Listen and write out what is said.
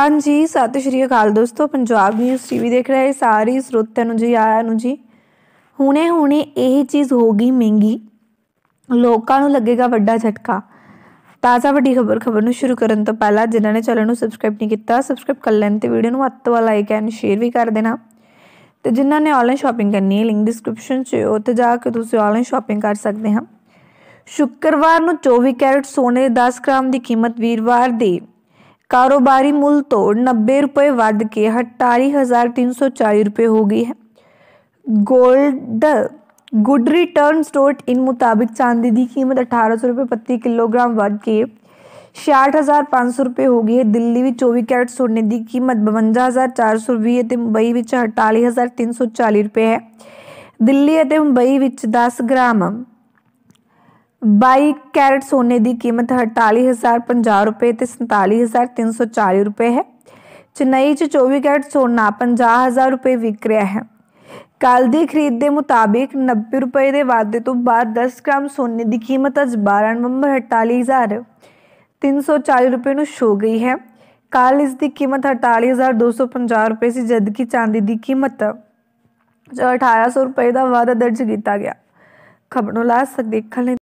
ਹਾਂਜੀ ਸਤਿ ਸ਼੍ਰੀ ਅਕਾਲ ਦੋਸਤੋ ਪੰਜਾਬ ਨਿਊਜ਼ ਟੀਵੀ ਦੇਖ ਰਹੇ ਸਾਰੇ ਸਰੋਤਿਆਂ ਨੂੰ ਜੀ ਆਇਆਂ ਨੂੰ ਜੀ ਹੁਣੇ ਹੁਣੇ ਇਹ ਚੀਜ਼ ਹੋ ਗਈ ਮਹਿੰਗੀ ਲੋਕਾਂ ਨੂੰ ਲੱਗੇਗਾ ਵੱਡਾ ਝਟਕਾ ਤਾਜ਼ਾ ਵੱਡੀ ਖਬਰ ਖਬਰ ਨੂੰ ਸ਼ੁਰੂ ਕਰਨ ਤੋਂ ਪਹਿਲਾਂ ਜਿਨ੍ਹਾਂ ਨੇ ਚੈਨਲ ਨੂੰ ਸਬਸਕ੍ਰਾਈਬ ਨਹੀਂ ਕੀਤਾ ਸਬਸਕ੍ਰਾਈਬ ਕਰ ਲੈਣ ਤੇ ਵੀਡੀਓ ਨੂੰ ਹੱਥ ਵਾਲਾ ਲਾਈਕ ਐਂਡ ਸ਼ੇਅਰ ਵੀ ਕਰ ਦੇਣਾ ਤੇ ਜਿਨ੍ਹਾਂ ਨੇ ਆਨਲਾਈਨ ਸ਼ਾਪਿੰਗ ਕਰਨੀ ਹੈ ਲਿੰਕ ਡਿਸਕ੍ਰਿਪਸ਼ਨ 'ਚ ਉੱਥੇ ਜਾ ਕੇ ਤੁਸੀਂ ਆਨਲਾਈਨ ਸ਼ਾਪਿੰਗ ਕਰ ਸਕਦੇ ਹਾਂ ਸ਼ੁੱਕਰਵਾਰ ਨੂੰ 24 ਕੈਰਟ ਸੋਨੇ 10 ਗ੍ਰਾਮ ਦੀ ਕੀਮਤ ਵੀਰਵਾਰ ਦੇ कारोबारी मूल तोड़ नब्बे रुपये वाद के अट्ठारह हजार तीन सौ चालीस रुपये हो गई है gold good return s dot in मुताबिक चांदी की कीमत अठारह सौ रुपये प्रति किलोग्राम वाद के छियाठ हज़ार पाँच सौ रुपये हो गई है दिल्ली में चौबीस कैरेट सोने की कीमत बवंजा हज़ार चार सौ भी ਅਤੇ ਮੁੰਬਈ ਵਿੱਚ 48340 ਹਜ਼ਾਰ ਤਿੰਨ ਸੌ ਚਾਲੀ ਰੁਪਏ ਹੈ ਦਿੱਲੀ ਅਤੇ ਮੁੰਬਈ ਵਿੱਚ 10 ਗ੍ਰਾਮ 22 कैरेट सोने की कीमत 48050 ਰੁਪਏ ਤੇ 47340 ਰੁਪਏ ਹੈ ਚੇਨਈ 'ਚ 24 कैरेट ਸੋਨਾ 50000 ਰੁਪਏ ਵਿਕ ਰਿਹਾ ਹੈ ਕੱਲ ਦੀ ਖਰੀਦ ਦੇ ਮੁਤਾਬਿਕ 90 ਰੁਪਏ ਦੇ ਵਾਧੇ ਤੋਂ ਬਾਅਦ 10 ਗ੍ਰਾਮ ਸੋਨੇ ਦੀ ਕੀਮਤ ਅੱਜ 12 ਨਵੰਬਰ 48340 ਰੁਪਏ ਨੂੰ ਛੋ ਗਈ ਹੈ ਕੱਲ ਇਸ ਦੀ ਕੀਮਤ 48250 ਰੁਪਏ ਸੀ ਜਦਕਿ ਚਾਂਦੀ ਦੀ ਕੀਮਤ 1800 ਰੁਪਏ ਦਾ ਵਾਧਾ ਦਰਜ ਕੀਤਾ ਗਿਆ ਖਬਰ ਨੂੰ ਲਾ ਸਕਦੇ ਦੇਖਣ